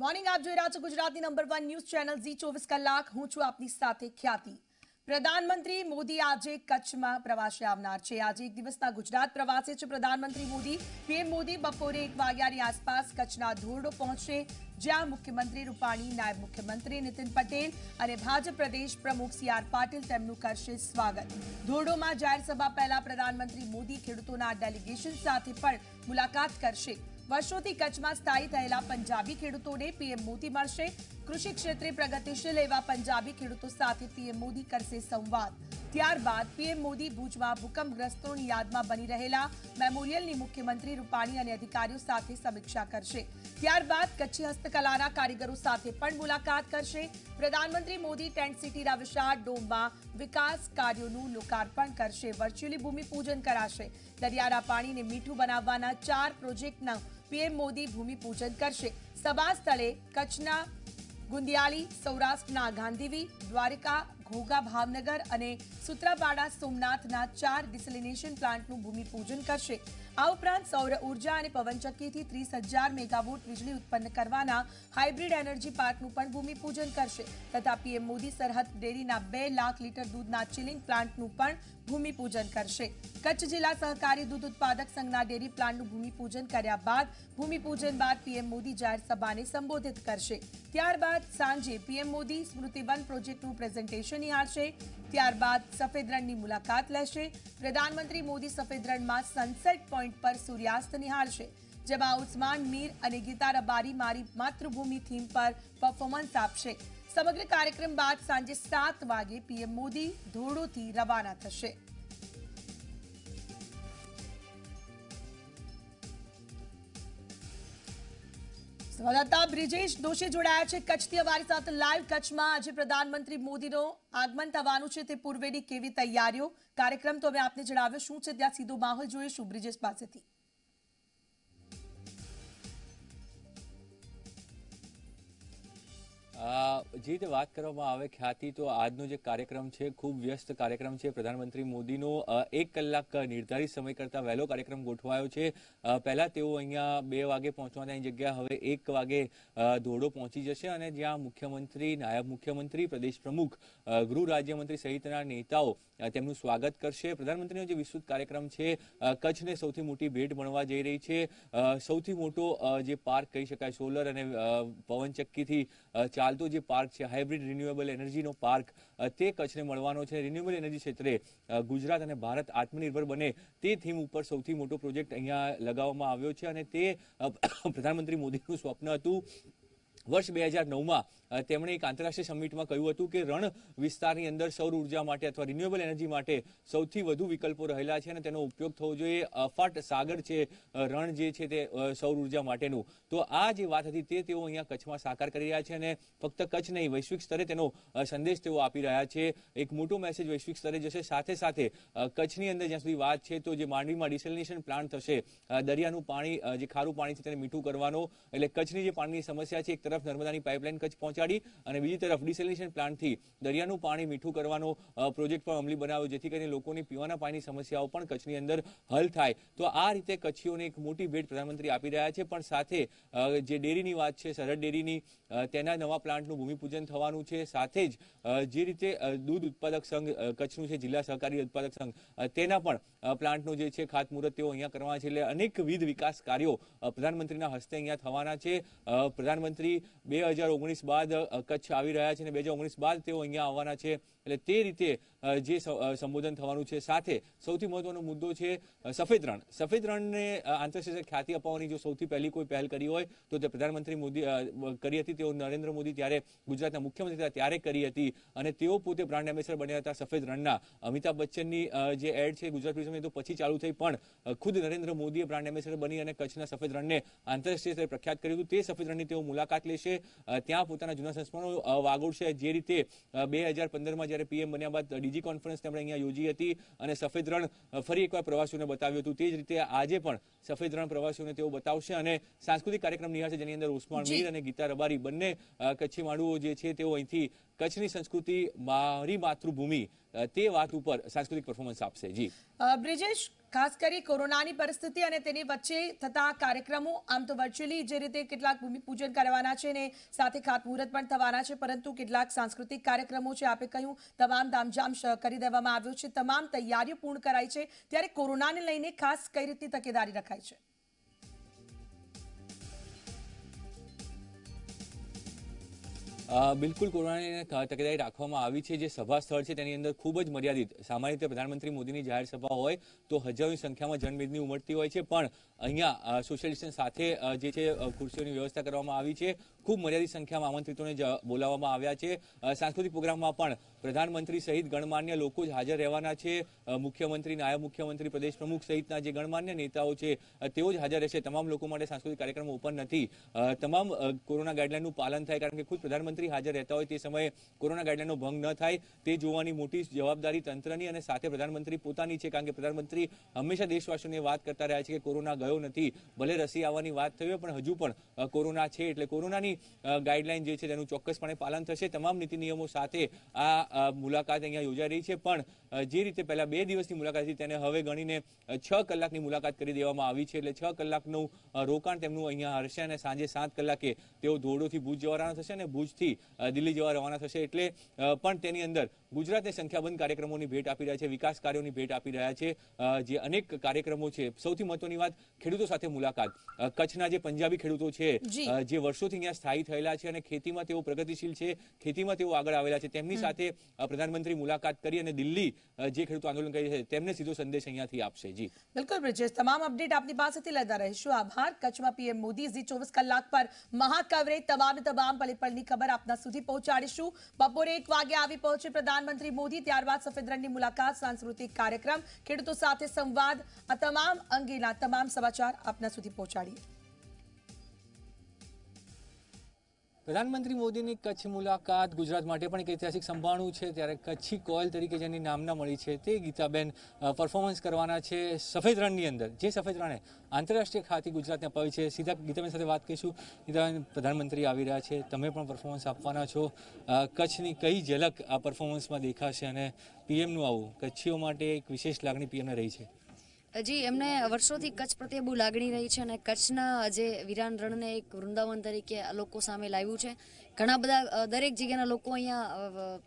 morning આપ જોઈ રહ્યા છો ગુજરાતની number one news channel Zee ચોવીસ કલાક હું છું આપની સાથે ખ્યાતિ પ્રધાનમંત્રી મોદી આજે કચ્છમાં પ્રવાસે આવનાર છે આજે એક દિવસના ગુજરાત પ્રવાસે છે પ્રધાનમંત્રી મોદી પીએમ મોદી બપોરે એક વાગ્યાની આસપાસ કચ્છના ધોરડો પહોંચશે જ્યાં મુખ્યમંત્રી રૂપાણી નાયબ મુખ્યમંત્રી નીતિન પટેલ અને ભાજપ પ્રદેશ પ્રમુખ સી આર પાટીલ તેમનું કરશે સ્વાગત ધોરડોમાં જાહેરસભા પહેલા પ્રધાનમંત્રી મોદી ખેડૂતોના ડેલિગેશન સાથે પણ મુલાકાત કરશે વર્ષોથી કચ્છમાં સ્થાયી થયેલા પંજાબી ખેડૂતોને પીએમ મોદી મળશે કૃષિ ક્ષેત્રે પ્રગતિશીલ એવા પંજાબી ખેડૂતો સાથે પીએમ મોદી કરશે સંવાદ ત્યારબાદ પીએમ મોદી ભુજમાં ભૂકંપગ્રસ્તોની યાદમાં બની રહેલા મેમોરિયલની મુખ્યમંત્રી રૂપાણી અને અધિકારીઓ સાથે સમીક્ષા કરશે ત્યારબાદ કચ્છી હસ્તકલાના કારીગરો સાથે પણ મુલાકાત કરશે પ્રધાનમંત્રી મોદી ટેન્ટ સિટીના વિશાળ ડોમમાં વિકાસ કાર્યોનું લોકાર્પણ કરશે વર્ચ્યુઅલી ભૂમિપૂજન કરાશે દરિયાના પાણીને મીઠું બનાવવાના ચાર પ્રોજેક્ટના પીએમ મોદી ભૂમિપૂજન કરશે સભા સ્થળે કચ્છના ગુંદિયાળી સૌરાષ્ટ્રના ગાંધીવી દ્વારિકા ઘોઘા ભાવનગર અને સુત્રાપાડા સોમનાથના ચાર ડિસેલિનેશન પ્લાન્ટનું ભૂમિપૂજન કરશે આ ઉપરાંત સૌર ઊર્જા અને પવનચક્કીથી 30000 મેગા વોટ વીજળી ઉત્પન્ન કરવાના હાઇબ્રિડ એનર્જી પાર્કનું પણ ભૂમિ પૂજન કરશે તથા પીએમ મોદી સરહત ડેરીના 2 લાખ લિટર દૂધના ચિલિંગ પ્લાન્ટનું પણ ભૂમિ પૂજન કરશે કચ્છ જિલ્લા સહકારી દૂધ ઉત્પાદક સંગના ડેરી પ્લાન્ટનું ભૂમિ પૂજન કર્યા બાદ ભૂમિ પૂજન બાદ પીએમ મોદી જય સભાને સંબોધિત કરશે ત્યારબાદ સાંજે પીએમ મોદી સ્મૃતિવન પ્રોજેક્ટનું પ્રેઝન્ટેશન યજશે ત્યારબાદ સફیدرણની મુલાકાત લેશે પ્રધાનમંત્રી મોદી સફیدرણમા સંસદ પોઈન્ટ પર સૂર્યાસ્ત નિહાળશે જેમાં ઉસ્માન મીર અને ગીતા રબારી મારી માતૃભૂમિ થીમ પર પરફોર્મન્સ આપશે સમગ્ર કાર્યક્રમ બાદ સાંજે સાત વાગે પીએમ મોદી ધોરડોથી રવાના થશે સંવાદદાતા બ્રિજેશ દોશી જોડાયા છે કચ્છથી અમારી સાથે લાઈવ કચ્છમાં આજે પ્રધાનમંત્રી મોદીનો આગમન થવાનું છે તે પૂર્વેની કેવી તૈયારીઓ કાર્યક્રમ તો અમે આપને જણાવ્યો શું છે ત્યાં સીધો માહોલ જોઈશું બ્રિજેશ પાસેથી જે રીતે વાત કરવામાં આવે ખ્યાતિ તો આજનો જે કાર્યક્રમ છે ખૂબ વ્યસ્ત કાર્યક્રમ છે પ્રધાનમંત્રી મોદીનો એક કલાક નિર્ધારિત સમય કરતાં વહેલો કાર્યક્રમ ગોઠવાયો છે પહેલાં તેઓ અહીંયા બે વાગે પહોંચવાની જગ્યા હવે એક વાગે ધોળો પહોંચી જશે અને જ્યાં મુખ્યમંત્રી નાયબ મુખ્યમંત્રી પ્રદેશ પ્રમુખ ગૃહ રાજ્યમંત્રી સહિતના નેતાઓ તેમનું સ્વાગત કરશે પ્રધાનમંત્રીનો જે વિસ્તૃત કાર્યક્રમ છે કચ્છને સૌથી મોટી ભેટ મળવા જઈ રહી છે સૌથી મોટો જે પાર્ક કહી શકાય સોલર અને પવનચક્કીથી ચાલ ચાલતો જે પાર્ક છે હાઇબ્રિડ રિન્યુએબલ એનર્જીનો પાર્ક તે કચ્છને મળવાનો છે રિન્યુએબલ એનર્જી ક્ષેત્રે ગુજરાત અને ભારત આત્મનિર્ભર બને તે થીમ ઉપર સૌથી મોટો પ્રોજેક્ટ અહીંયા લગાવવામાં આવ્યો છે અને તે પ્રધાનમંત્રી મોદીનું સ્વપ્ન હતું વર્ષ બે હજાર નવમાં તેમણે એક આંતરરાષ્ટ્રીય સમિટમાં કહ્યું હતું કે રણ વિસ્તારની અંદર સૌર ઉર્જા માટે અથવા રિન્યુએબલ એનર્જી માટે સૌથી વધુ વિકલ્પો રહેલા છે અને તેનો ઉપયોગ થવો જોઈએ અફાટ સાગર છે રણ જે છે તે સૌર ઉર્જા માટેનું તો આ જે વાત હતી તે તેઓ અહીંયા કચ્છમાં સાકાર કરી રહ્યા છે અને ફક્ત કચ્છ નહીં વૈશ્વિક સ્તરે તેનો સંદેશ તેઓ આપી રહ્યા છે એક મોટો મેસેજ વૈશ્વિક સ્તરે જશે સાથે સાથે કચ્છની અંદર જ્યાં સુધી વાત છે તો જે માંડવીમાં ડિસેલિનેશન પ્લાન્ટ થશે દરિયાનું પાણી જે ખારું પાણી છે તેને મીઠું કરવાનો એટલે કચ્છની જે પાણીની સમસ્યા છે એક તરફ નર્મદાની પાઇપલાઇન કચ્છ પહોંચે પહોંચાડી અને બીજી તરફ ડિસેલિનેશન પ્લાન્ટથી દરિયાનું પાણી મીઠું કરવાનો પ્રોજેક્ટ પણ અમલી બનાવ્યો જેથી કરીને લોકોની પીવાના પાણીની સમસ્યાઓ પણ કચ્છની અંદર હલ થાય તો આ રીતે કચ્છીઓને એક મોટી ભેટ પ્રધાનમંત્રી આપી રહ્યા છે પણ સાથે જે ડેરીની વાત છે સરહદ ડેરીની તેના નવા પ્લાન્ટનું ભૂમિપૂજન થવાનું છે સાથે જ જે રીતે દૂધ ઉત્પાદક સંઘ કચ્છનું છે જિલ્લા સહકારી ઉત્પાદક સંઘ તેના પણ પ્લાન્ટનું જે છે ખાતમુહૂર્ત તેઓ અહીંયા કરવાના છે એટલે અનેકવિધ વિકાસ કાર્યો પ્રધાનમંત્રીના હસ્તે અહીંયા થવાના છે પ્રધાનમંત્રી બે હજાર ઓગણીસ બાદ કચ્છ આવી રહ્યા છે અને બે હજાર ઓગણીસ બાદ તેઓ અહીંયા આવવાના છે એટલે તે રીતે જે સંબોધન થવાનું છે સાથે સૌથી મહત્વનો મુદ્દો છે સફેદ રણ સફેદ રણને આંતરરાષ્ટ્રીય ખ્યાતિ અપાવવાની જો સૌથી પહેલી કોઈ પહેલ કરી હોય તો તે પ્રધાનમંત્રી મોદી કરી હતી તેઓ નરેન્દ્ર મોદી ત્યારે ગુજરાતના મુખ્યમંત્રી હતા ત્યારે કરી હતી અને તેઓ પોતે બ્રાન્ડ એમ્બેસેડર બન્યા હતા સફેદ રણના અમિતાભ બચ્ચનની જે એડ છે ગુજરાત ટુરિઝમની તો પછી ચાલુ થઈ પણ ખુદ નરેન્દ્ર મોદીએ બ્રાન્ડ એમ્બેસેડર બની અને કચ્છના સફેદ રણને આંતરરાષ્ટ્રીય સ્તરે પ્રખ્યાત કર્યું હતું તે સફેદ રણની તેઓ મુલાકાત લેશે ત્યાં પોતાના જૂના સંસ્મરણો વાગોળશે જે રીતે બે હજાર પંદરમાં જે જ્યારે પીએમ બન્યા બાદ ડીજી કોન્ફરન્સ તેમણે અહીંયા યોજી હતી અને સફેદ રણ ફરી એકવાર પ્રવાસીઓને બતાવ્યું હતું તે જ રીતે આજે પણ સફેદ રણ પ્રવાસીઓને તેઓ બતાવશે અને સાંસ્કૃતિક કાર્યક્રમ નિહાળશે જેની અંદર ઉસ્માન મીર અને ગીતા રબારી બંને કચ્છી માડુઓ જે છે તેઓ અહીંથી કચ્છની સંસ્કૃતિ મારી માતૃભૂમિ તે વાત ઉપર સાંસ્કૃતિક પરફોર્મન્સ આપશે જી બ્રિજેશ ખાસ કરી કોરોનાની પરિસ્થિતિ અને તેની વચ્ચે થતા કાર્યક્રમો આમ તો વર્ચ્યુઅલી જે રીતે કેટલાક ભૂમિપૂજન કરવાના છે ને સાથે ખાતમુહૂર્ત પણ થવાના છે પરંતુ કેટલાક સાંસ્કૃતિક કાર્યક્રમો છે આપે કહ્યું તમામ ધામજામ કરી દેવામાં આવ્યું છે તમામ તૈયારીઓ પૂર્ણ કરાઈ છે ત્યારે કોરોનાને લઈને ખાસ કઈ રીતની તકેદારી રખાય છે બિલકુલ કોરોનાને તકેદારી રાખવામાં આવી છે જે સભા સ્થળ છે તેની અંદર ખૂબ જ મર્યાદિત સામાન્ય રીતે પ્રધાનમંત્રી મોદીની જાહેર સભા હોય તો હજારોની સંખ્યામાં જનમેદની ઉમટતી હોય છે પણ અહીંયા સોશિયલ ડિસ્ટન્સ સાથે જે છે ખુરશીઓની વ્યવસ્થા કરવામાં આવી છે ખૂબ મર્યાદિત સંખ્યામાં આમંત્રિતોને બોલાવવામાં આવ્યા છે સાંસ્કૃતિક પ્રોગ્રામમાં પણ પ્રધાનમંત્રી સહિત ગણમાન્ય લોકો જ હાજર રહેવાના છે મુખ્યમંત્રી નાયબ મુખ્યમંત્રી પ્રદેશ પ્રમુખ સહિતના જે ગણમાન્ય નેતાઓ છે તેઓ જ હાજર રહેશે તમામ લોકો માટે સાંસ્કૃતિક કાર્યક્રમ ઓપન નથી તમામ કોરોના ગાઈડલાઈનનું પાલન થાય કારણ કે ખુદ પ્રધાનમંત્રી હાજર રહેતા હોય તે સમયે કોરોના ગાઈડલાઈનનો ભંગ ન થાય તે જોવાની મોટી જવાબદારી તંત્રની અને સાથે પ્રધાનમંત્રી પોતાની છે કારણ કે પ્રધાનમંત્રી હંમેશા દેશવાસીઓને વાત કરતા રહ્યા છે કે કોરોના ગયો નથી ભલે રસી આવવાની વાત થઈ હોય પણ હજુ પણ કોરોના છે એટલે કોરોનાની ગાઈડલાઈન જે છે તેનું ચોક્કસપણે પાલન થશે તમામ નીતિ નિયમો સાથે આ મુલાકાત અહીંયા યોજાઈ રહી છે પણ જે રીતે પહેલા બે દિવસની મુલાકાત હતી તેને હવે ગણીને છ કલાકની મુલાકાત કરી દેવામાં આવી છે એટલે છ કલાકનું રોકાણ તેમનું અહીંયા હશે અને સાંજે સાત કલાકે તેઓ ધોરડોથી ભુજ જવા રવાના થશે અને ભુજથી દિલ્હી જવા રવાના થશે એટલે પણ તેની અંદર ગુજરાતને સંખ્યાબંધ કાર્યક્રમોની ભેટ આપી રહ્યા છે વિકાસ કાર્યોની ભેટ આપી રહ્યા છે જે અનેક કાર્યક્રમો છે સૌથી મહત્વની વાત ખેડૂતો સાથે મુલાકાત કચ્છના જે પંજાબી ખેડૂતો છે જે વર્ષોથી અહીંયા સ્થાયી થયેલા છે અને ખેતીમાં તેઓ પ્રગતિશીલ છે ખેતીમાં તેઓ આગળ આવેલા છે તેમની સાથે પ્રધાનમંત્રી મુલાકાત કરી અને દિલ્હી જે ખેડૂત આંદોલન કરી છે તેમને સીધો સંદેશ અહીંયાથી આપશે જી બિલકુલ બ્રિજેશ તમામ અપડેટ આપની પાસેથી લેતા રહીશું આભાર કચ્છમાં પીએમ મોદી જી ચોવીસ કલાક પર મહાકવરે તમામ તમામ પલીપલની ખબર આપના સુધી પહોંચાડીશું બપોરે એક વાગે આવી પહોંચે પ્રધાનમંત્રી મોદી ત્યારબાદ સફેદરણની મુલાકાત સાંસ્કૃતિક કાર્યક્રમ ખેડૂતો સાથે સંવાદ આ તમામ અંગેના તમામ સમાચાર આપના સુધી પહોંચાડીએ પ્રધાનમંત્રી મોદીની કચ્છ મુલાકાત ગુજરાત માટે પણ એક ઐતિહાસિક સંભાળું છે ત્યારે કચ્છી કોયલ તરીકે જેની નામના મળી છે તે ગીતાબેન પરફોર્મન્સ કરવાના છે સફેદ રણની અંદર જે સફેદ રણે આંતરરાષ્ટ્રીય ખ્યાતિ ગુજરાતને અપાવી છે સીધા ગીતાબેન સાથે વાત કરીશું ગીતાબેન પ્રધાનમંત્રી આવી રહ્યા છે તમે પણ પરફોર્મન્સ આપવાના છો કચ્છની કઈ ઝલક આ પરફોર્મન્સમાં દેખાશે અને પીએમનું આવું કચ્છીઓ માટે એક વિશેષ લાગણી પીએમને રહી છે જી એમને વર્ષોથી કચ્છ પ્રત્યે બહુ લાગણી રહી છે અને કચ્છના જે વિરાન રણને એક વૃંદાવન તરીકે લોકો સામે લાવ્યું છે ઘણા બધા દરેક જગ્યાના લોકો અહીંયા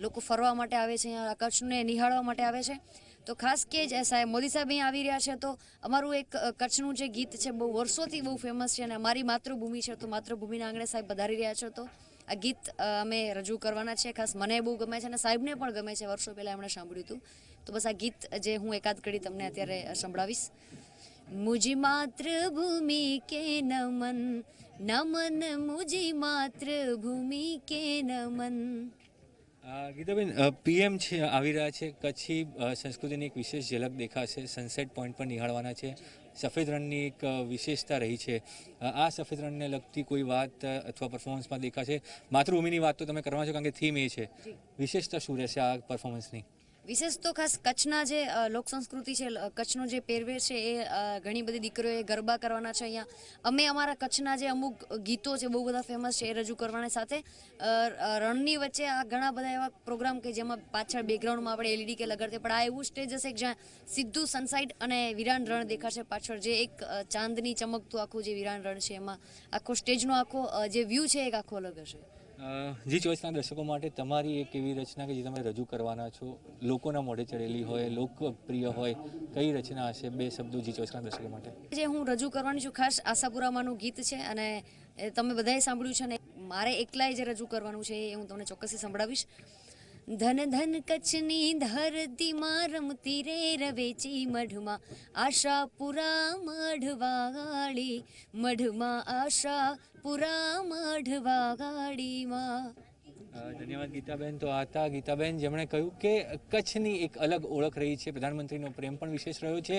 લોકો ફરવા માટે આવે છે અહીંયા કચ્છને નિહાળવા માટે આવે છે તો ખાસ કે જ સાહેબ મોદી સાહેબ અહીંયા આવી રહ્યા છે તો અમારું એક કચ્છનું જે ગીત છે બહુ વર્ષોથી બહુ ફેમસ છે અને અમારી માતૃભૂમિ છે તો માતૃભૂમિના આંગણે સાહેબ વધારી રહ્યા છો તો આ ગીત અમે રજૂ કરવાના છે ખાસ મને બહુ ગમે છે અને સાહેબને પણ ગમે છે વર્ષો પહેલાં એમણે સાંભળ્યું હતું તો બસ આ ગીત જે હું એકાદ કડી તમને અત્યારે સંભળાવીશ મુજી માતૃભૂમિ ભૂમિ કે નમન નમન મુજી માત્ર ભૂમિ કે નમન ગીતાબેન પીએમ છે આવી રહ્યા છે કચ્છી સંસ્કૃતિની એક વિશેષ ઝલક દેખાશે સનસેટ પોઈન્ટ પર નિહાળવાના છે સફેદ રણની એક વિશેષતા રહી છે આ સફેદ રણને લગતી કોઈ વાત અથવા પરફોર્મન્સમાં દેખાશે માતૃભૂમિની વાત તો તમે કરવા છો કારણ કે થીમ એ છે વિશેષતા શું રહેશે આ પરફોર્મન્સની વિશેષ તો ખાસ કચ્છના જે લોક સંસ્કૃતિ છે કચ્છનો જે પહેરવેશ છે એ ઘણી બધી દીકરીઓએ ગરબા કરવાના છે અહીંયા અમે અમારા કચ્છના જે અમુક ગીતો છે બહુ બધા ફેમસ છે એ રજૂ કરવાની સાથે રણની વચ્ચે આ ઘણા બધા એવા પ્રોગ્રામ કે જેમાં પાછળ બેકગ્રાઉન્ડમાં આપણે એલઈડી કે લગાડતી પણ આ એવું સ્ટેજ હશે જ્યાં સીધું સનસાઇટ અને વિરાન રણ દેખાશે પાછળ જે એક ચાંદની ચમકતું આખું જે વિરાન રણ છે એમાં આખો સ્ટેજનો આખો જે વ્યૂ છે એક આખો અલગ હશે જી ચોઈસના દર્શકો માટે તમારી એક એવી રચના કે જે તમે રજૂ કરવાના છો લોકોના મોઢે ચડેલી હોય લોકપ્રિય હોય કઈ રચના હશે બે શબ્દો જી ચોઈસના દર્શકો માટે જે હું રજૂ કરવાની છું ખાસ આશાપુરામાંનું ગીત છે અને તમે બધાએ સાંભળ્યું છે ને મારે એકલાએ જે રજૂ કરવાનું છે એ હું તમને ચોક્કસથી સંભળાવીશ ધન ધન કચ્છની ધરતીમાં રમતી રે રવેચી મઢમાં આશા પુરા મઢવાગાડી મઢમાં આશા પુરા મઢવાગાડીમાં ધન્યવાદ ગીતાબેન તો આતા ગીતાબેન જેમણે કહ્યું કે કચ્છની એક અલગ ઓળખ રહી છે પ્રધાનમંત્રીનો પ્રેમ પણ વિશેષ રહ્યો છે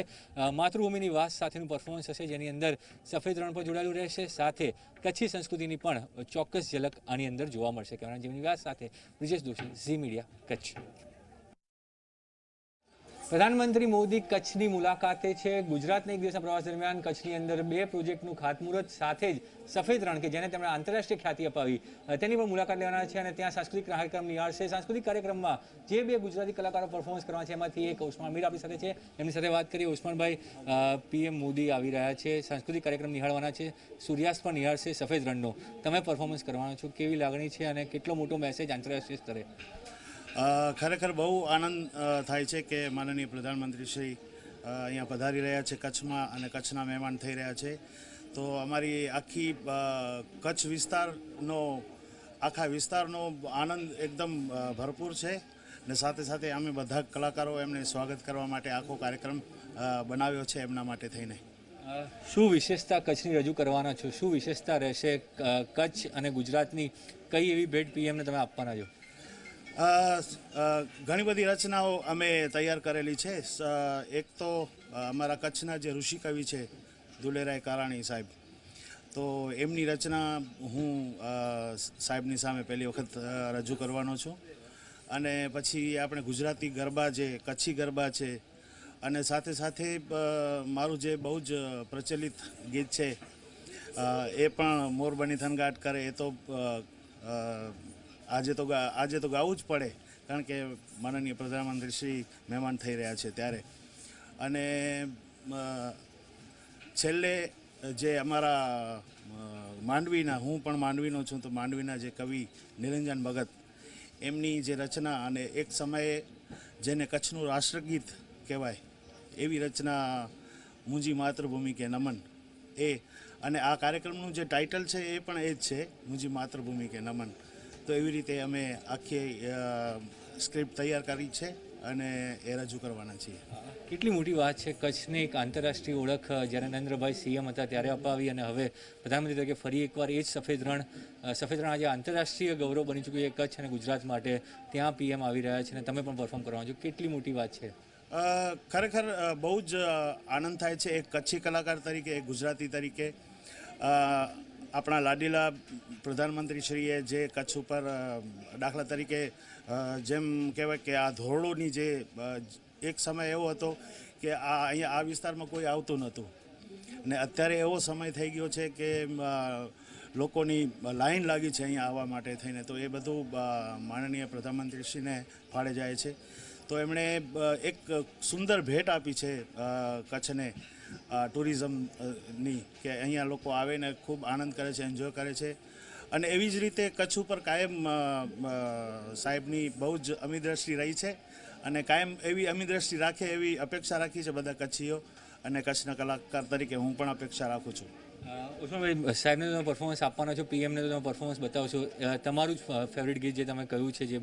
માતૃભૂમિની વાસ સાથેનું પરફોર્મન્સ હશે જેની અંદર સફેદ રણ પર જોડાયેલું રહેશે સાથે કચ્છી સંસ્કૃતિની પણ ચોક્કસ ઝલક આની અંદર જોવા મળશે કેમેરા જીવની વ્યાસ સાથે બ્રિજેશ દોશી ઝી મીડિયા કચ્છ પ્રધાનમંત્રી મોદી કચ્છની મુલાકાતે છે ગુજરાતના એક દિવસના પ્રવાસ દરમિયાન કચ્છની અંદર બે પ્રોજેક્ટનું ખાતમુહૂર્ત સાથે જ સફેદ રણ કે જેને તેમણે આંતરરાષ્ટ્રીય ખ્યાતિ અપાવી તેની પણ મુલાકાત લેવાના છે અને ત્યાં સાંસ્કૃતિક કાર્યક્રમ નિહાળશે સાંસ્કૃતિક કાર્યક્રમમાં જે બે ગુજરાતી કલાકારો પરફોર્મન્સ કરવાના છે એમાંથી એક ઉસ્માન મીર આપી શકે છે એમની સાથે વાત કરીએ ઉસ્માનભાઈ પીએમ મોદી આવી રહ્યા છે સાંસ્કૃતિક કાર્યક્રમ નિહાળવાના છે સૂર્યાસ્ત પણ નિહાળશે સફેદ રણનો તમે પરફોર્મન્સ કરવાનો છો કેવી લાગણી છે અને કેટલો મોટો મેસેજ આંતરરાષ્ટ્રીય સ્તરે ખરેખર બહુ આનંદ થાય છે કે માનનીય પ્રધાનમંત્રી શ્રી અહીંયા પધારી રહ્યા છે કચ્છમાં અને કચ્છના મહેમાન થઈ રહ્યા છે તો અમારી આખી કચ્છ વિસ્તારનો આખા વિસ્તારનો આનંદ એકદમ ભરપૂર છે ને સાથે સાથે અમે બધા કલાકારો એમને સ્વાગત કરવા માટે આખો કાર્યક્રમ બનાવ્યો છે એમના માટે થઈને શું વિશેષતા કચ્છની રજૂ કરવાના છો શું વિશેષતા રહેશે કચ્છ અને ગુજરાતની કઈ એવી ભેટ પીએમને તમે આપવાના છો ઘણી બધી રચનાઓ અમે તૈયાર કરેલી છે એક તો અમારા કચ્છના જે ઋષિકવિ છે દુલેરાય કારાણી સાહેબ તો એમની રચના હું સાહેબની સામે પહેલી વખત રજૂ કરવાનો છું અને પછી આપણે ગુજરાતી ગરબા છે કચ્છી ગરબા છે અને સાથે સાથે મારું જે બહુ જ પ્રચલિત ગીત છે એ પણ મોર થનગાટ કરે એ તો આજે તો આજે તો ગાવું જ પડે કારણ કે માનનીય પ્રધાનમંત્રી શ્રી મહેમાન થઈ રહ્યા છે ત્યારે અને છેલ્લે જે અમારા માંડવીના હું પણ માંડવીનો છું તો માંડવીના જે કવિ નિરંજન ભગત એમની જે રચના અને એક સમયે જેને કચ્છનું રાષ્ટ્રગીત કહેવાય એવી રચના મુંજી માતૃભૂમિ કે નમન એ અને આ કાર્યક્રમનું જે ટાઇટલ છે એ પણ એ જ છે મુંજી માતૃભૂમિ કે નમન તો એવી રીતે અમે આખી સ્ક્રિપ્ટ તૈયાર કરી છે અને એ રજૂ કરવાના છીએ કેટલી મોટી વાત છે કચ્છની એક આંતરરાષ્ટ્રીય ઓળખ જ્યારે નરેન્દ્રભાઈ સીએમ હતા ત્યારે અપાવી અને હવે પ્રધાનમંત્રી તરીકે ફરી એકવાર એ જ સફેદ રણ સફેદ રણ આજે આંતરરાષ્ટ્રીય ગૌરવ બની ચૂક્યું છે કચ્છ અને ગુજરાત માટે ત્યાં પીએમ આવી રહ્યા છે અને તમે પણ પરફોર્મ કરવાના છો કેટલી મોટી વાત છે ખરેખર બહુ જ આનંદ થાય છે એક કચ્છી કલાકાર તરીકે એક ગુજરાતી તરીકે આપણા લાડીલા પ્રધાનમંત્રીશ્રીએ જે કચ્છ ઉપર દાખલા તરીકે જેમ કહેવાય કે આ ધોરડોની જે એક સમય એવો હતો કે આ અહીંયા આ વિસ્તારમાં કોઈ આવતું નહોતું ને અત્યારે એવો સમય થઈ ગયો છે કે લોકોની લાઈન લાગી છે અહીંયા આવવા માટે થઈને તો એ બધું માનનીય પ્રધાનમંત્રીશ્રીને ફાળે જાય છે તો એમણે એક સુંદર ભેટ આપી છે કચ્છને ટુરિઝમની કે અહીંયા લોકો આવે ને ખૂબ આનંદ કરે છે એન્જોય કરે છે અને એવી જ રીતે કચ્છ ઉપર કાયમ સાહેબની બહુ જ અમી દ્રષ્ટિ રહી છે અને કાયમ એવી અમી દ્રષ્ટિ રાખે એવી અપેક્ષા રાખી છે બધા કચ્છીઓ અને કચ્છના કલાકાર તરીકે હું પણ અપેક્ષા રાખું છું ઉષ્માભાઈ સાહેબને તમે પરફોર્મન્સ આપવાના છો પીએમને તો તમે પરફોર્મન્સ બતાવશો તમારું જ ફેવરિટ ગીત જે તમે કહ્યું છે જે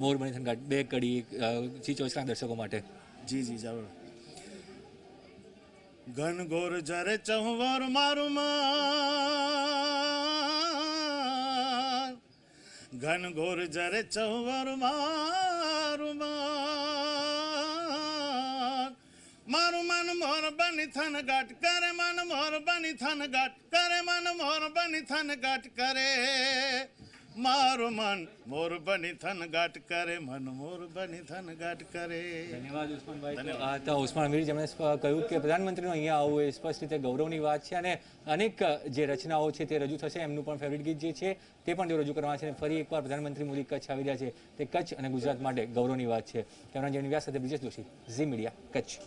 મોરબની થનગાટ બે કડી ચીચોચના દર્શકો માટે જી જી જરૂર ଗନ ଗୋର ଜରେ ଚହୁଁର ମାରୁମା ଘନ ଗୋର ଜରେ ଚହୁଁର ମାରୁମାନ ମୋର ବାନି ଥାନ ଗାଟ କରେ ମାନ ମୋର ବାନି ଥାନ ଗାଟ କରେ ମାନ ମୋର ବାନି ଥାନ ଗାଟ କରେ મારું મન મોર બની થન ગાટ કરે મન મોર બની થન ગાટ કરે ધન્યવાદ ઉસ્માનભાઈ ઉસ્માન મીર જેમણે કહ્યું કે પ્રધાનમંત્રીનો અહીંયા આવું એ સ્પષ્ટ રીતે ગૌરવની વાત છે અને અનેક જે રચનાઓ છે તે રજૂ થશે એમનું પણ ફેવરિટ ગીત જે છે તે પણ તેઓ રજૂ કરવા છે અને ફરી એકવાર પ્રધાનમંત્રી મોદી કચ્છ આવી રહ્યા છે તે કચ્છ અને ગુજરાત માટે ગૌરવની વાત છે તેમના જેની વ્યાસ સાથે બ્રિજેશ જોશી ઝી મીડિયા કચ્છ